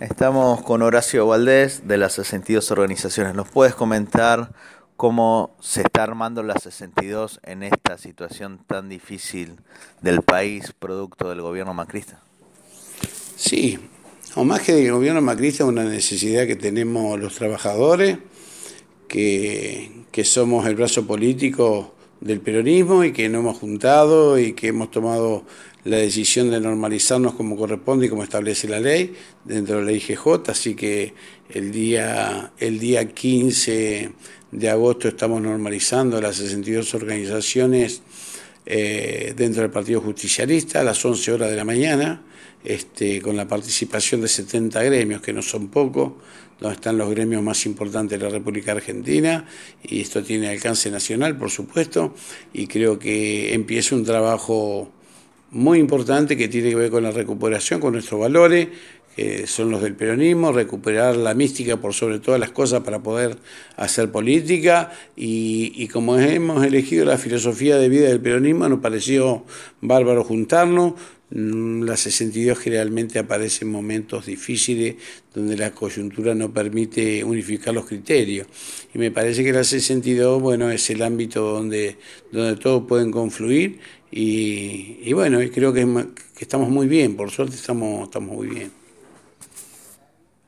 Estamos con Horacio Valdés de las 62 organizaciones. ¿Nos puedes comentar cómo se está armando las 62 en esta situación tan difícil del país, producto del gobierno macrista? Sí, o más que el gobierno macrista, es una necesidad que tenemos los trabajadores, que, que somos el brazo político del peronismo y que nos hemos juntado y que hemos tomado la decisión de normalizarnos como corresponde y como establece la ley dentro de la IGJ, así que el día, el día 15 de agosto estamos normalizando las 62 organizaciones eh, dentro del Partido Justicialista a las 11 horas de la mañana, este, con la participación de 70 gremios, que no son pocos, donde están los gremios más importantes de la República Argentina, y esto tiene alcance nacional, por supuesto, y creo que empieza un trabajo muy importante que tiene que ver con la recuperación, con nuestros valores, que son los del peronismo, recuperar la mística por sobre todas las cosas para poder hacer política y, como hemos elegido la filosofía de vida del peronismo, nos pareció bárbaro juntarnos, mm, la 62 generalmente aparece en momentos difíciles donde la coyuntura no permite unificar los criterios. Y me parece que la 62, bueno, es el ámbito donde, donde todos pueden confluir y, y bueno, creo que, estamos muy bien, por suerte estamos, estamos muy bien.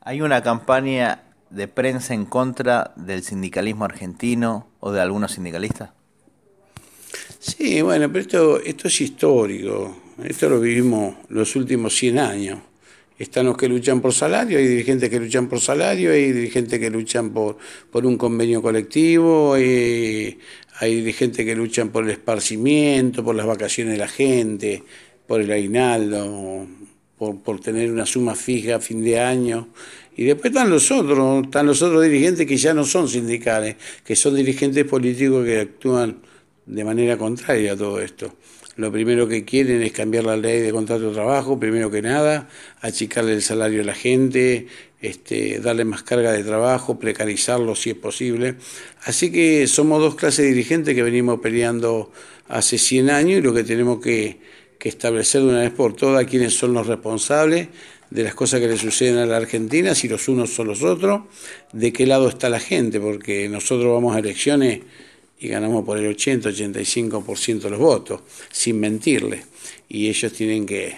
Hay una campaña de prensa en contra del sindicalismo argentino o de algunos sindicalistas. Sí, bueno, pero esto, es histórico. Esto lo vivimos los últimos 100 años están los que luchan por salario, hay dirigentes que luchan por salario, hay dirigentes que luchan por, por un convenio colectivo, y hay dirigentes que luchan por el esparcimiento, por las vacaciones de la gente, por el aguinaldo, por, por tener una suma fija a fin de año. Y después están los otros, están los otros dirigentes que ya no son sindicales, que son dirigentes políticos que actúan de manera contraria a todo esto lo primero que quieren es cambiar la ley de contrato de trabajo, primero que nada, achicarle el salario a la gente, este, darle más carga de trabajo, precarizarlo si es posible. Así que somos dos clases dirigentes que venimos peleando hace 100 años y lo que tenemos que, que establecer de una vez por todas quiénes son los responsables de las cosas que le suceden a la Argentina, si los unos son los otros, de qué lado está la gente, porque nosotros vamos a elecciones y ganamos por el 80-85% de los votos, sin mentirles. Y ellos tienen que,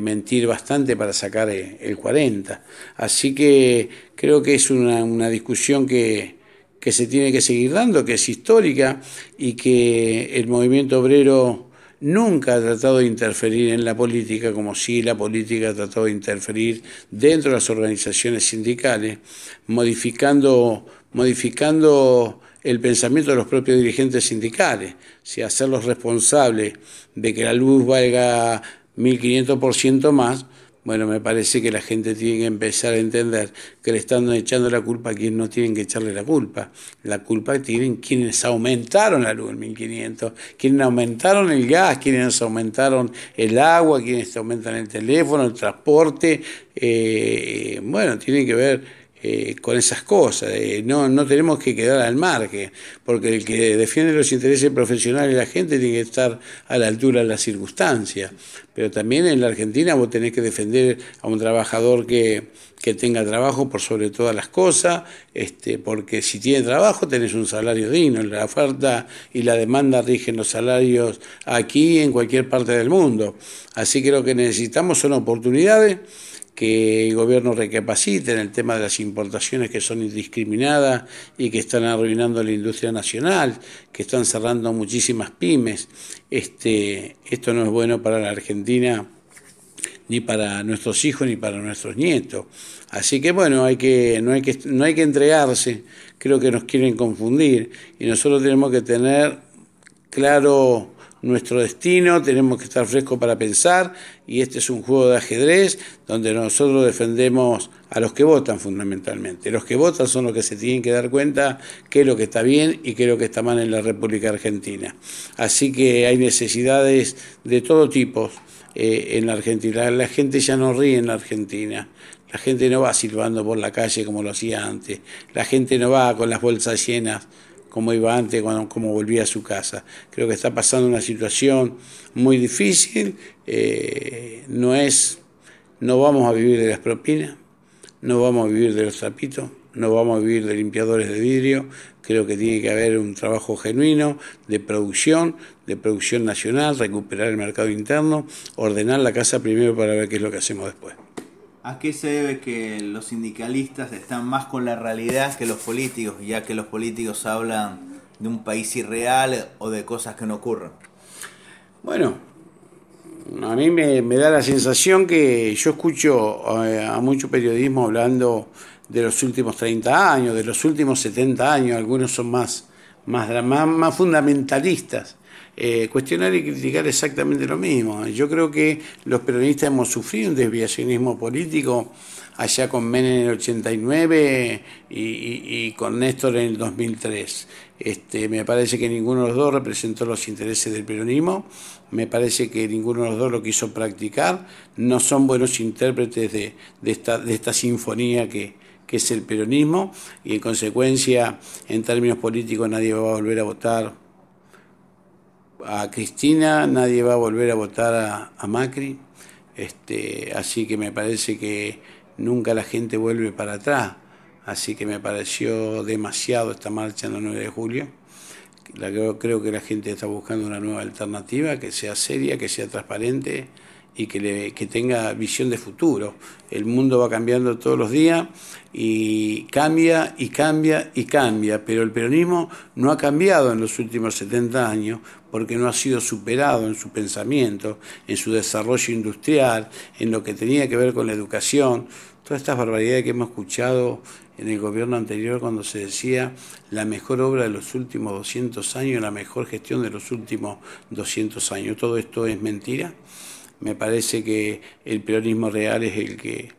mentir bastante para sacar eh, el, 40%. Así que creo que es una, una discusión que, que se tiene que seguir dando, que es histórica y que el movimiento obrero nunca ha tratado de interferir en la política como si la política ha tratado de interferir dentro de las organizaciones sindicales, modificando, modificando el pensamiento de los propios dirigentes sindicales, si hacerlos responsables de que la luz valga 1.500% más, bueno, me parece que la gente tiene que empezar a entender que le están echando la culpa a quienes no tienen que echarle la culpa. La culpa tienen quienes aumentaron la luz en 1500, quienes aumentaron el gas, quienes aumentaron el agua, quienes aumentan el teléfono, el transporte. Eh, bueno, tiene que ver eh, con esas cosas. no, no tenemos que quedar al margen, porque el que defiende los intereses profesionales de la gente tiene que estar a la altura de las circunstancias. Pero también en la Argentina vos tenés que defender a un trabajador que, que tenga trabajo por sobre todas las cosas, este, porque si tiene trabajo tenés un salario digno. La oferta y la demanda rigen los salarios aquí en cualquier parte del mundo. Así que lo que necesitamos son oportunidades que el gobierno recapacite en el tema de las importaciones que son indiscriminadas y que están arruinando la industria nacional, que están cerrando muchísimas pymes. Este, esto no es bueno para la Argentina ni para nuestros hijos ni para nuestros nietos. Así que bueno, hay que, no, hay que, no hay que entregarse, creo que nos quieren confundir y nosotros tenemos que tener claro nuestro destino, tenemos que estar fresco para pensar y este es un juego de ajedrez donde nosotros defendemos a los que votan fundamentalmente. Los que votan son los que se tienen que dar cuenta qué es lo que está bien y qué es lo que está mal en la República Argentina. Así que hay necesidades de todo tipo eh, en la Argentina. La gente ya no ríe en la Argentina. La gente no va silbando por la calle como lo hacía antes. La gente no va con las bolsas llenas como iba antes, cuando, como volvía a su casa. Creo que está pasando una situación muy difícil, eh, no es, no vamos a vivir de las propinas, no vamos a vivir de los trapitos, no vamos a vivir de limpiadores de vidrio, creo que tiene que haber un trabajo genuino de producción, de producción nacional, recuperar el mercado interno, ordenar la casa primero para ver qué es lo que hacemos después. ¿A qué se debe que los sindicalistas están más con la realidad que los políticos, ya que los políticos hablan de un país irreal o de cosas que no ocurren? Bueno, a mí me, da la sensación que yo escucho a, mucho periodismo hablando de los últimos 30 años, de los últimos 70 años, algunos son más, más, más fundamentalistas eh, cuestionar y criticar exactamente lo mismo. Yo creo que los peronistas hemos sufrido un desviacionismo político allá con Menem en el 89 y, con Néstor en el 2003. Este, me parece que ninguno de los dos representó los intereses del peronismo, me parece que ninguno de los dos lo quiso practicar, no son buenos intérpretes de, esta, sinfonía que, que es el peronismo y en consecuencia en términos políticos nadie va a volver a votar a Cristina, nadie va a volver a votar a, Macri, este, así que me parece que nunca la gente vuelve para atrás, así que me pareció demasiado esta marcha en el 9 de julio. creo que la gente está buscando una nueva alternativa que sea seria, que sea transparente, y que, le, que, tenga visión de futuro. El mundo va cambiando todos los días y cambia y cambia y cambia, pero el peronismo no ha cambiado en los últimos 70 años porque no ha sido superado en su pensamiento, en su desarrollo industrial, en lo que tenía que ver con la educación. Todas estas barbaridades que hemos escuchado en el gobierno anterior cuando se decía la mejor obra de los últimos 200 años, la mejor gestión de los últimos 200 años. Todo esto es mentira. Me parece que el peronismo real es el que,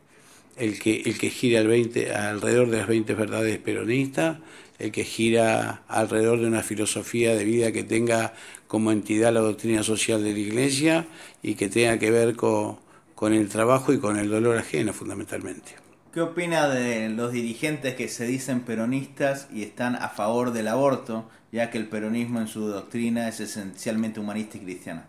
el que, el que gira alrededor de las 20 verdades peronistas, el que gira alrededor de una filosofía de vida que tenga como entidad la doctrina social de la Iglesia y que tenga que ver con, con el trabajo y con el dolor ajeno fundamentalmente. ¿Qué opina de los dirigentes que se dicen peronistas y están a favor del aborto, ya que el peronismo en su doctrina es esencialmente humanista y cristiana?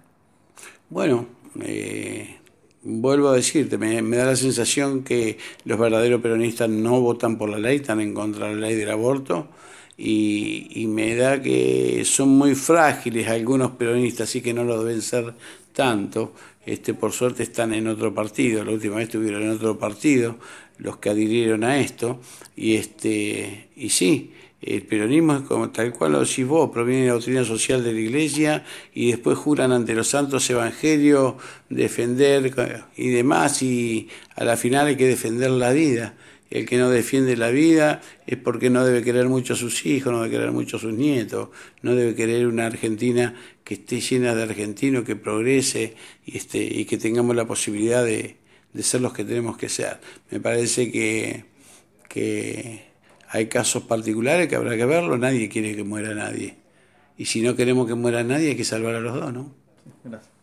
Bueno, eh, vuelvo a decirte, me, da la sensación que los verdaderos peronistas no votan por la ley, están en contra de la ley del aborto. Y, me da que son muy frágiles algunos peronistas, así que no lo deben ser tanto. Este, por suerte están en otro partido, la última vez estuvieron en otro partido, los que adhirieron a esto, y este, y sí, el peronismo como tal cual lo decís vos, proviene de la doctrina social de la iglesia y después juran ante los santos evangelios defender y demás y a la final hay que defender la vida. El que no defiende la vida es porque no debe querer mucho a sus hijos, no debe querer mucho a sus nietos, no debe querer una Argentina que esté llena de argentinos, que progrese y, este, y que tengamos la posibilidad de, ser los que tenemos que ser. Me parece que, que hay casos particulares que habrá que verlo, nadie quiere que muera nadie. Y si no queremos que muera nadie, hay que salvar a los dos, ¿no? Gracias.